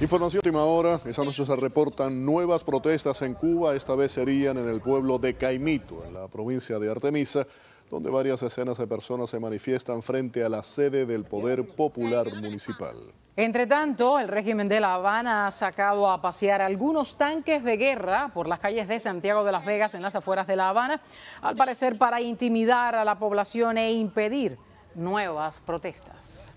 Información última hora, esa noche se reportan nuevas protestas en Cuba, esta vez serían en el pueblo de Caimito, en la provincia de Artemisa, donde varias decenas de personas se manifiestan frente a la sede del Poder Popular Municipal. Entre tanto, el régimen de La Habana ha sacado a pasear algunos tanques de guerra por las calles de Santiago de las Vegas, en las afueras de La Habana, al parecer para intimidar a la población e impedir nuevas protestas.